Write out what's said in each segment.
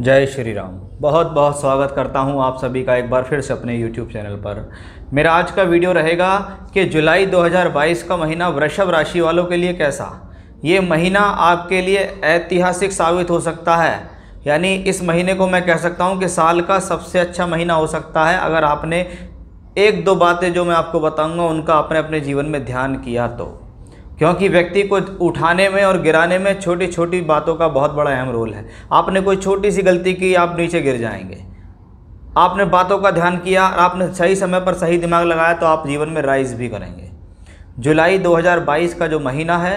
जय श्री राम बहुत बहुत स्वागत करता हूं आप सभी का एक बार फिर से अपने YouTube चैनल पर मेरा आज का वीडियो रहेगा कि जुलाई 2022 का महीना वृषभ राशि वालों के लिए कैसा ये महीना आपके लिए ऐतिहासिक साबित हो सकता है यानी इस महीने को मैं कह सकता हूं कि साल का सबसे अच्छा महीना हो सकता है अगर आपने एक दो बातें जो मैं आपको बताऊँगा उनका आपने अपने जीवन में ध्यान किया तो क्योंकि व्यक्ति को उठाने में और गिराने में छोटी छोटी बातों का बहुत बड़ा अहम रोल है आपने कोई छोटी सी गलती की आप नीचे गिर जाएंगे आपने बातों का ध्यान किया और आपने सही समय पर सही दिमाग लगाया तो आप जीवन में राइज भी करेंगे जुलाई 2022 का जो महीना है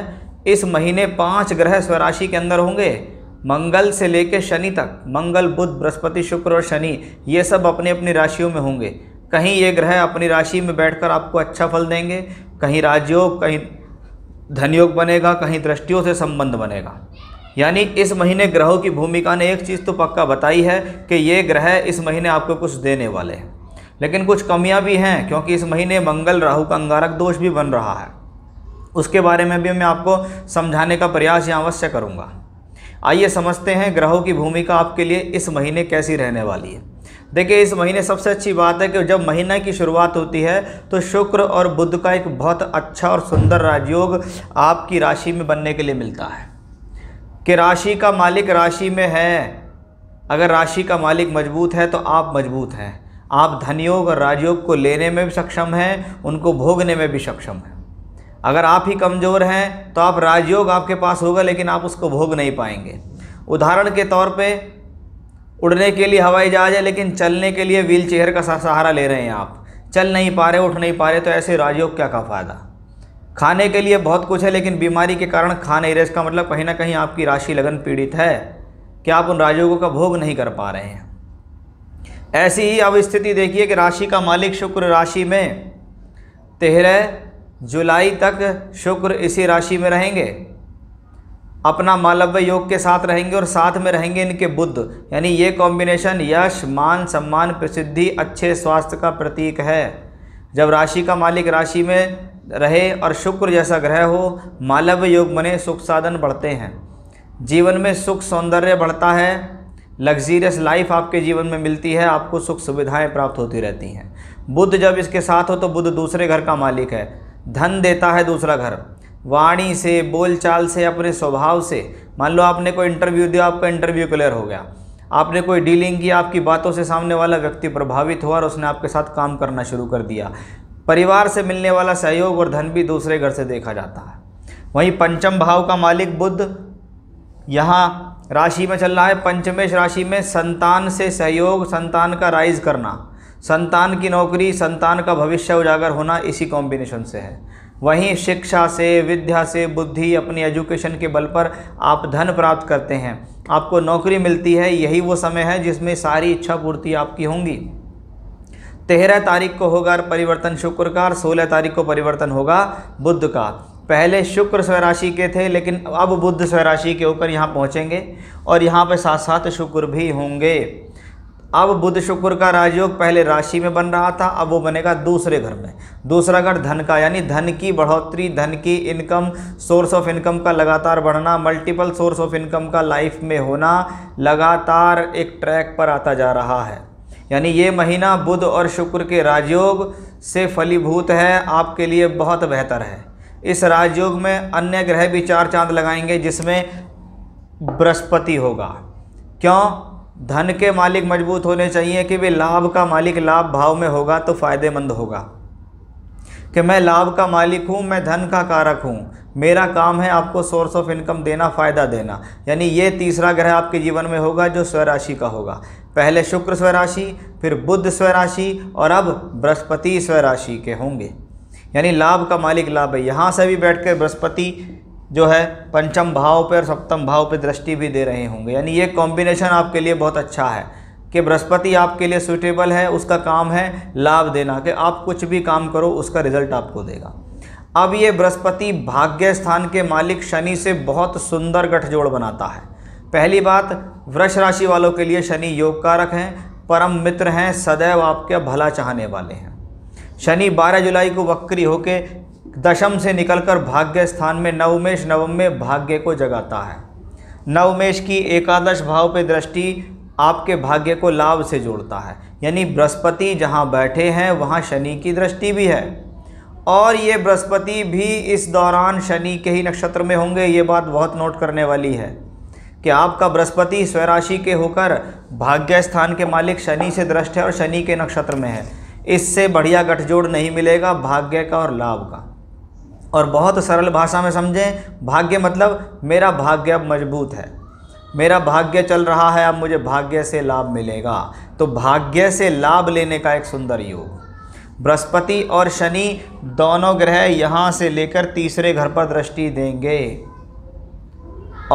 इस महीने पांच ग्रह स्वराशि के अंदर होंगे मंगल से लेकर शनि तक मंगल बुध बृहस्पति शुक्र और शनि ये सब अपनी अपनी राशियों में होंगे कहीं ये ग्रह अपनी राशि में बैठकर आपको अच्छा फल देंगे कहीं राजयोग कहीं धनयोग बनेगा कहीं दृष्टियों से संबंध बनेगा यानी इस महीने ग्रहों की भूमिका ने एक चीज़ तो पक्का बताई है कि ये ग्रह इस महीने आपको कुछ देने वाले हैं लेकिन कुछ कमियां भी हैं क्योंकि इस महीने मंगल राहु का अंगारक दोष भी बन रहा है उसके बारे में भी मैं आपको समझाने का प्रयास यहाँ अवश्य करूँगा आइए समझते हैं ग्रहों की भूमिका आपके लिए इस महीने कैसी रहने वाली है देखिए इस महीने सबसे अच्छी बात है कि जब महीने की शुरुआत होती है तो शुक्र और बुद्ध का एक बहुत अच्छा और सुंदर राजयोग आपकी राशि में बनने के लिए मिलता है कि राशि का मालिक राशि में है अगर राशि का मालिक मजबूत है तो आप मजबूत हैं आप धनयोग और राजयोग को लेने में भी सक्षम हैं उनको भोगने में भी सक्षम हैं अगर आप ही कमज़ोर हैं तो आप राजयोग आपके पास होगा लेकिन आप उसको भोग नहीं पाएंगे उदाहरण के तौर पे उड़ने के लिए हवाई जहाज़ है लेकिन चलने के लिए व्हील चेयर का सहारा ले रहे हैं आप चल नहीं पा रहे उठ नहीं पा रहे तो ऐसे राजयोग क्या का फ़ायदा खाने के लिए बहुत कुछ है लेकिन बीमारी के कारण खा नहीं रहे इसका मतलब कहीं ना कहीं आपकी राशि लगन पीड़ित है कि आप उन राजयोगों का भोग नहीं कर पा रहे हैं ऐसी ही अब स्थिति देखिए कि राशि का मालिक शुक्र राशि में तेरह जुलाई तक शुक्र इसी राशि में रहेंगे अपना मालव्य योग के साथ रहेंगे और साथ में रहेंगे इनके बुद्ध यानी ये कॉम्बिनेशन यश मान सम्मान प्रसिद्धि अच्छे स्वास्थ्य का प्रतीक है जब राशि का मालिक राशि में रहे और शुक्र जैसा ग्रह हो मालव्य योग बने सुख साधन बढ़ते हैं जीवन में सुख सौंदर्य बढ़ता है लग्जीरियस लाइफ आपके जीवन में मिलती है आपको सुख सुविधाएं प्राप्त होती रहती हैं बुद्ध जब इसके साथ हो तो बुद्ध दूसरे घर का मालिक है धन देता है दूसरा घर वाणी से बोलचाल से अपने स्वभाव से मान लो आपने कोई इंटरव्यू दिया आपका इंटरव्यू क्लियर हो गया आपने कोई डीलिंग की आपकी बातों से सामने वाला व्यक्ति प्रभावित हुआ और उसने आपके साथ काम करना शुरू कर दिया परिवार से मिलने वाला सहयोग और धन भी दूसरे घर से देखा जाता है वहीं पंचम भाव का मालिक बुद्ध यहाँ राशि में चल रहा है पंचमेश राशि में संतान से सहयोग संतान का राइज करना संतान की नौकरी संतान का भविष्य उजागर होना इसी कॉम्बिनेशन से है वहीं शिक्षा से विद्या से बुद्धि अपनी एजुकेशन के बल पर आप धन प्राप्त करते हैं आपको नौकरी मिलती है यही वो समय है जिसमें सारी इच्छा पूर्ति आपकी होंगी तेरह तारीख को होगा परिवर्तन शुक्र का और सोलह तारीख को परिवर्तन होगा बुद्ध का पहले शुक्र स्वराशि के थे लेकिन अब बुद्ध स्वराशि के ऊपर यहाँ पहुँचेंगे और यहाँ पर साथ साथ शुक्र भी होंगे अब बुध शुक्र का राजयोग पहले राशि में बन रहा था अब वो बनेगा दूसरे घर में दूसरा घर धन का यानी धन की बढ़ोतरी धन की इनकम सोर्स ऑफ इनकम का लगातार बढ़ना मल्टीपल सोर्स ऑफ इनकम का लाइफ में होना लगातार एक ट्रैक पर आता जा रहा है यानी ये महीना बुध और शुक्र के राजयोग से फलीभूत है आपके लिए बहुत बेहतर है इस राजयोग में अन्य ग्रह भी चार चांद लगाएंगे जिसमें बृहस्पति होगा क्यों धन के मालिक मजबूत होने चाहिए कि भाई लाभ का मालिक लाभ भाव में होगा तो फ़ायदेमंद होगा कि मैं लाभ का मालिक हूँ मैं धन का कारक हूँ मेरा काम है आपको सोर्स ऑफ इनकम देना फ़ायदा देना यानी ये तीसरा ग्रह आपके जीवन में होगा जो स्वराशि का होगा पहले शुक्र स्वराशि फिर बुद्ध स्वराशि और अब बृहस्पति स्वराशि के होंगे यानी लाभ का मालिक लाभ है यहाँ से भी बैठ कर बृहस्पति जो है पंचम भाव पे और सप्तम भाव पे दृष्टि भी दे रहे होंगे यानी ये कॉम्बिनेशन आपके लिए बहुत अच्छा है कि बृहस्पति आपके लिए सुटेबल है उसका काम है लाभ देना कि आप कुछ भी काम करो उसका रिजल्ट आपको देगा अब ये बृहस्पति भाग्य स्थान के मालिक शनि से बहुत सुंदर गठजोड़ बनाता है पहली बात वृक्ष राशि वालों के लिए शनि योग कारक हैं परम मित्र हैं सदैव आपके भला चाहने वाले हैं शनि 12 जुलाई को वक्री होकर दशम से निकलकर भाग्य स्थान में नवमेश नवम में भाग्य को जगाता है नवमेश की एकादश भाव पर दृष्टि आपके भाग्य को लाभ से जोड़ता है यानी बृहस्पति जहाँ बैठे हैं वहाँ शनि की दृष्टि भी है और ये बृहस्पति भी इस दौरान शनि के ही नक्षत्र में होंगे ये बात बहुत नोट करने वाली है कि आपका बृहस्पति स्वराशि के होकर भाग्य स्थान के मालिक शनि से दृष्ट है और शनि के नक्षत्र में है इससे बढ़िया गठजोड़ नहीं मिलेगा भाग्य का और लाभ का और बहुत सरल भाषा में समझें भाग्य मतलब मेरा भाग्य अब मजबूत है मेरा भाग्य चल रहा है अब मुझे भाग्य से लाभ मिलेगा तो भाग्य से लाभ लेने का एक सुंदर योग बृहस्पति और शनि दोनों ग्रह यहाँ से लेकर तीसरे घर पर दृष्टि देंगे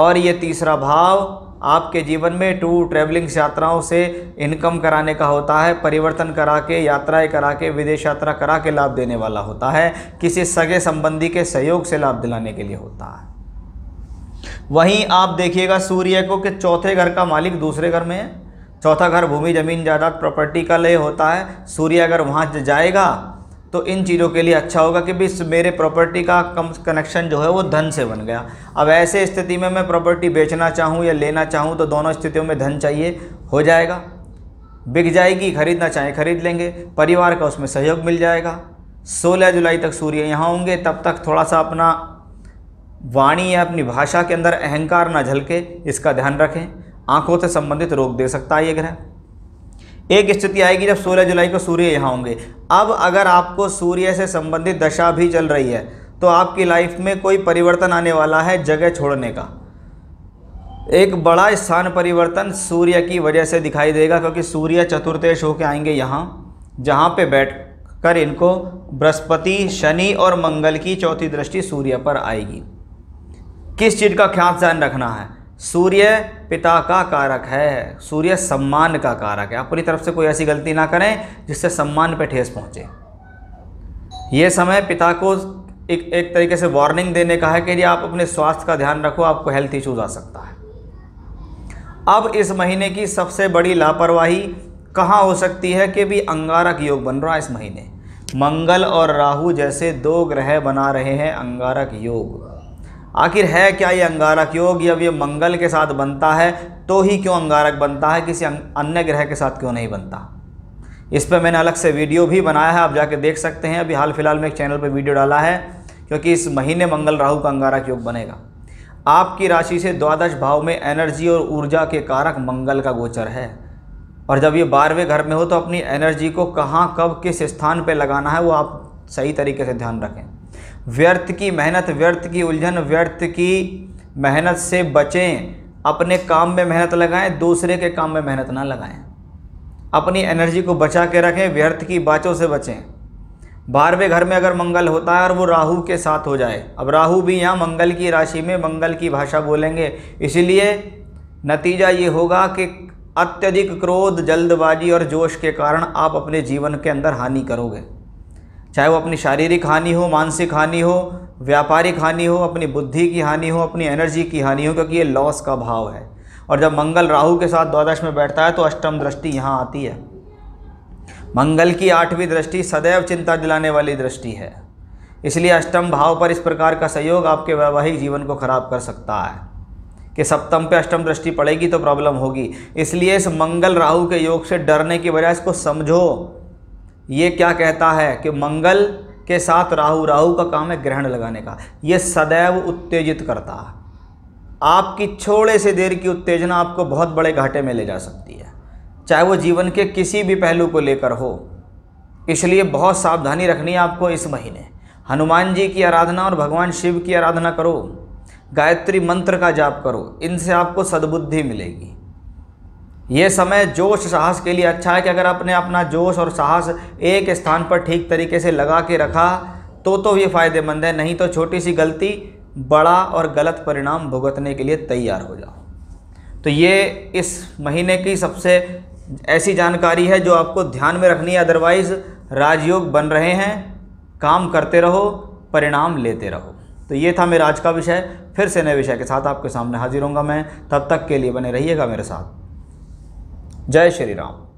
और ये तीसरा भाव आपके जीवन में टूर ट्रैवलिंग यात्राओं से इनकम कराने का होता है परिवर्तन करा के यात्राएं करा के विदेश यात्रा करा के लाभ देने वाला होता है किसी सगे संबंधी के सहयोग से लाभ दिलाने के लिए होता है वहीं आप देखिएगा सूर्य को कि चौथे घर का मालिक दूसरे घर में है चौथा घर भूमि जमीन जायदाद प्रॉपर्टी का लय होता है सूर्य अगर वहाँ जाएगा तो इन चीज़ों के लिए अच्छा होगा कि भाई मेरे प्रॉपर्टी का कम कनेक्शन जो है वो धन से बन गया अब ऐसे स्थिति में मैं प्रॉपर्टी बेचना चाहूँ या लेना चाहूँ तो दोनों स्थितियों में धन चाहिए हो जाएगा बिक जाएगी खरीदना चाहे खरीद लेंगे परिवार का उसमें सहयोग मिल जाएगा 16 जुलाई तक सूर्य यहाँ होंगे तब तक थोड़ा सा अपना वाणी या अपनी भाषा के अंदर अहंकार ना झलके इसका ध्यान रखें आंखों से संबंधित रोग दे सकता है ये ग्रह एक स्थिति आएगी जब 16 जुलाई को सूर्य यहाँ होंगे अब अगर आपको सूर्य से संबंधित दशा भी चल रही है तो आपकी लाइफ में कोई परिवर्तन आने वाला है जगह छोड़ने का एक बड़ा स्थान परिवर्तन सूर्य की वजह से दिखाई देगा क्योंकि सूर्य चतुर्थेश होकर आएंगे यहाँ जहाँ पे बैठ कर इनको बृहस्पति शनि और मंगल की चौथी दृष्टि सूर्य पर आएगी किस चीज़ का ख्यास ध्यान रखना है सूर्य पिता का कारक है सूर्य सम्मान का कारक है अपनी तरफ से कोई ऐसी गलती ना करें जिससे सम्मान पे ठेस पहुँचे ये समय पिता को एक एक तरीके से वार्निंग देने का है कि यदि आप अपने स्वास्थ्य का ध्यान रखो आपको हेल्थ इशूज आ सकता है अब इस महीने की सबसे बड़ी लापरवाही कहाँ हो सकती है कि भी अंगारक योग बन रहा है इस महीने मंगल और राहु जैसे दो ग्रह बना रहे हैं अंगारक योग आखिर है क्या ये अंगारक योग जब ये मंगल के साथ बनता है तो ही क्यों अंगारक बनता है किसी अं-, अन्य ग्रह के साथ क्यों नहीं बनता इस पर मैंने अलग से वीडियो भी बनाया है आप जाके देख सकते हैं अभी हाल फिलहाल में एक चैनल पर वीडियो डाला है क्योंकि इस महीने मंगल राहु का अंगारक योग बनेगा आपकी राशि से द्वादश भाव में एनर्जी और ऊर्जा के कारक मंगल का गोचर है और जब ये बारहवें घर में हो तो अपनी एनर्जी को कहाँ कब किस स्थान पर लगाना है वो आप सही तरीके से ध्यान रखें व्यर्थ की मेहनत व्यर्थ की उलझन व्यर्थ की मेहनत से बचें अपने काम में मेहनत लगाएं दूसरे के काम में मेहनत ना लगाएं अपनी एनर्जी को बचा के रखें व्यर्थ की बातों से बचें बारहवें घर में अगर मंगल होता है और वो राहु के साथ हो जाए अब राहु भी यहाँ मंगल की राशि में मंगल की भाषा बोलेंगे इसीलिए नतीजा ये होगा कि अत्यधिक क्रोध जल्दबाजी और जोश के कारण आप अपने जीवन के अंदर हानि करोगे चाहे वो अपनी शारीरिक हानि हो मानसिक हानि हो व्यापारिक हानि हो अपनी बुद्धि की हानि हो अपनी एनर्जी की हानि हो क्योंकि ये लॉस का भाव है और जब मंगल राहु के साथ द्वादश में बैठता है तो अष्टम दृष्टि यहाँ आती है मंगल की आठवीं दृष्टि सदैव चिंता दिलाने वाली दृष्टि है इसलिए अष्टम भाव पर इस प्रकार का सहयोग आपके वैवाहिक जीवन को खराब कर सकता है कि सप्तम पे अष्टम दृष्टि पड़ेगी तो प्रॉब्लम होगी इसलिए इस मंगल राहु के योग से डरने की बजाय इसको समझो ये क्या कहता है कि मंगल के साथ राहु राहु का काम है ग्रहण लगाने का ये सदैव उत्तेजित करता है आपकी छोड़े से देर की उत्तेजना आपको बहुत बड़े घाटे में ले जा सकती है चाहे वो जीवन के किसी भी पहलू को लेकर हो इसलिए बहुत सावधानी रखनी है आपको इस महीने हनुमान जी की आराधना और भगवान शिव की आराधना करो गायत्री मंत्र का जाप करो इनसे आपको सद्बुद्धि मिलेगी ये समय जोश साहस के लिए अच्छा है कि अगर आपने अपना जोश और साहस एक स्थान पर ठीक तरीके से लगा के रखा तो तो ये फ़ायदेमंद है नहीं तो छोटी सी गलती बड़ा और गलत परिणाम भुगतने के लिए तैयार हो जाओ तो ये इस महीने की सबसे ऐसी जानकारी है जो आपको ध्यान में रखनी है अदरवाइज़ राजयोग बन रहे हैं काम करते रहो परिणाम लेते रहो तो ये था मेरा आज का विषय फिर से नए विषय के साथ आपके सामने हाजिर होंगे मैं तब तक के लिए बने रहिएगा मेरे साथ जय श्री राम